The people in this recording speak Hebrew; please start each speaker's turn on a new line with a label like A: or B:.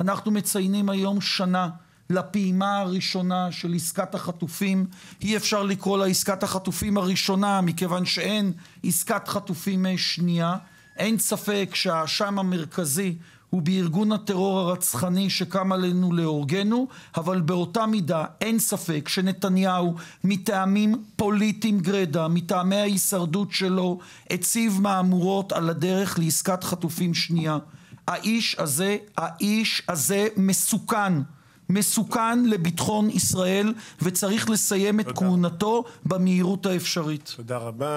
A: אנחנו מציינים היום שנה לפעימה הראשונה של עסקת החטופים אי אפשר לקרוא לה עסקת החטופים הראשונה מכיוון שאין עסקת חטופים שנייה אין ספק שהאשם המרכזי הוא בארגון הטרור הרצחני שקם עלינו להורגנו אבל באותה מידה אין ספק שנתניהו מטעמים פוליטיים גרידא מטעמי ההישרדות שלו הציב מהמורות על הדרך לעסקת חטופים שנייה האיש הזה מסוכן לביטחון ישראל וצריך לסיים את כהונתו במהירות האפשרית. תודה רבה.